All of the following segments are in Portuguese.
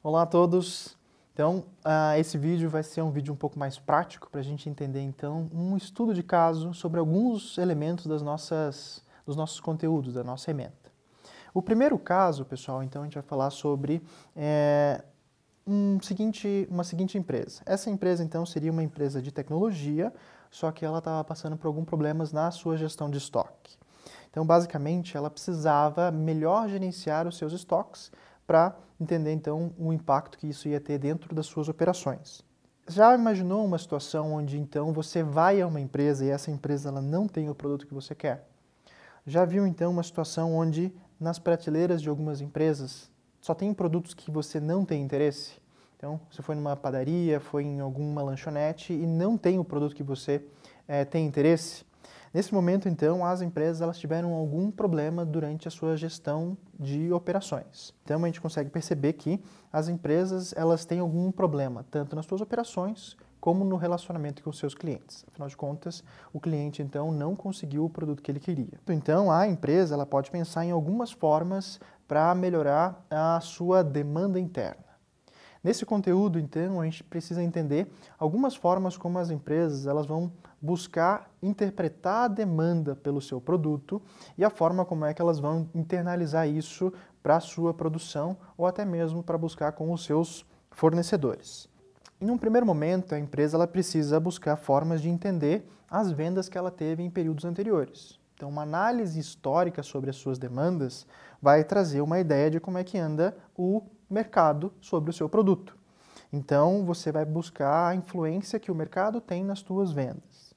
Olá a todos! Então, uh, esse vídeo vai ser um vídeo um pouco mais prático para a gente entender, então, um estudo de caso sobre alguns elementos das nossas, dos nossos conteúdos, da nossa emenda. O primeiro caso, pessoal, então, a gente vai falar sobre é, um seguinte, uma seguinte empresa. Essa empresa, então, seria uma empresa de tecnologia, só que ela estava passando por alguns problemas na sua gestão de estoque. Então, basicamente, ela precisava melhor gerenciar os seus estoques, para entender então o impacto que isso ia ter dentro das suas operações. Já imaginou uma situação onde então você vai a uma empresa e essa empresa ela não tem o produto que você quer? Já viu então uma situação onde nas prateleiras de algumas empresas só tem produtos que você não tem interesse? Então, você foi numa padaria, foi em alguma lanchonete e não tem o produto que você é, tem interesse, Nesse momento, então, as empresas elas tiveram algum problema durante a sua gestão de operações. Então, a gente consegue perceber que as empresas elas têm algum problema, tanto nas suas operações como no relacionamento com seus clientes. Afinal de contas, o cliente então não conseguiu o produto que ele queria. Então, a empresa ela pode pensar em algumas formas para melhorar a sua demanda interna. Nesse conteúdo, então, a gente precisa entender algumas formas como as empresas elas vão buscar interpretar a demanda pelo seu produto e a forma como é que elas vão internalizar isso para a sua produção ou até mesmo para buscar com os seus fornecedores. Em um primeiro momento, a empresa ela precisa buscar formas de entender as vendas que ela teve em períodos anteriores. Então, uma análise histórica sobre as suas demandas vai trazer uma ideia de como é que anda o mercado sobre o seu produto. Então, você vai buscar a influência que o mercado tem nas suas vendas.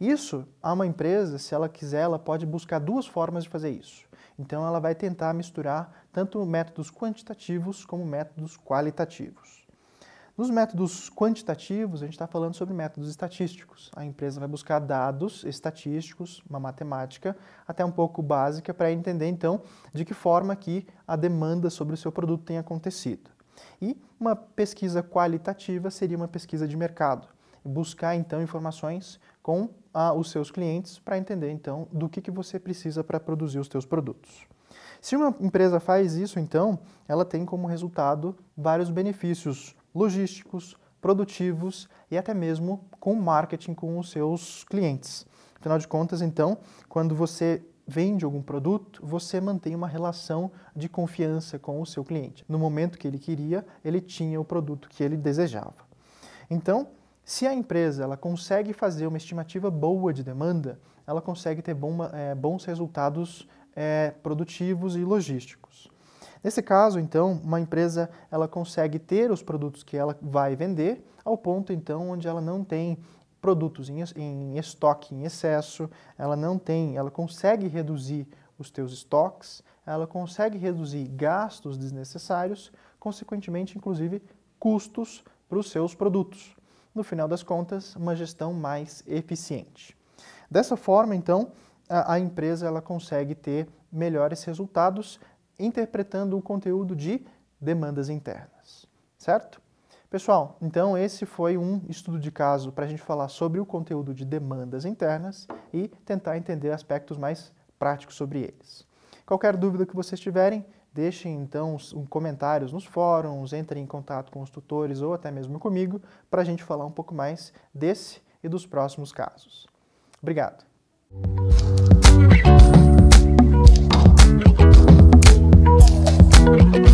Isso, a uma empresa, se ela quiser, ela pode buscar duas formas de fazer isso. Então, ela vai tentar misturar tanto métodos quantitativos como métodos qualitativos. Nos métodos quantitativos, a gente está falando sobre métodos estatísticos. A empresa vai buscar dados estatísticos, uma matemática até um pouco básica para entender então de que forma que a demanda sobre o seu produto tem acontecido. E uma pesquisa qualitativa seria uma pesquisa de mercado, buscar então informações com os seus clientes para entender então do que, que você precisa para produzir os seus produtos. Se uma empresa faz isso, então, ela tem como resultado vários benefícios logísticos, produtivos e até mesmo com marketing com os seus clientes. Afinal de contas, então, quando você vende algum produto, você mantém uma relação de confiança com o seu cliente. No momento que ele queria, ele tinha o produto que ele desejava. Então, se a empresa ela consegue fazer uma estimativa boa de demanda, ela consegue ter bom, é, bons resultados é, produtivos e logísticos. Nesse caso, então, uma empresa ela consegue ter os produtos que ela vai vender ao ponto então onde ela não tem produtos em, em estoque em excesso, ela não tem, ela consegue reduzir os teus estoques, ela consegue reduzir gastos desnecessários, consequentemente, inclusive, custos para os seus produtos. No final das contas, uma gestão mais eficiente. Dessa forma, então, a, a empresa ela consegue ter melhores resultados interpretando o conteúdo de demandas internas, certo? Pessoal, então esse foi um estudo de caso para a gente falar sobre o conteúdo de demandas internas e tentar entender aspectos mais práticos sobre eles. Qualquer dúvida que vocês tiverem, deixem então um, comentários nos fóruns, entrem em contato com os tutores ou até mesmo comigo para a gente falar um pouco mais desse e dos próximos casos. Obrigado! Thank you.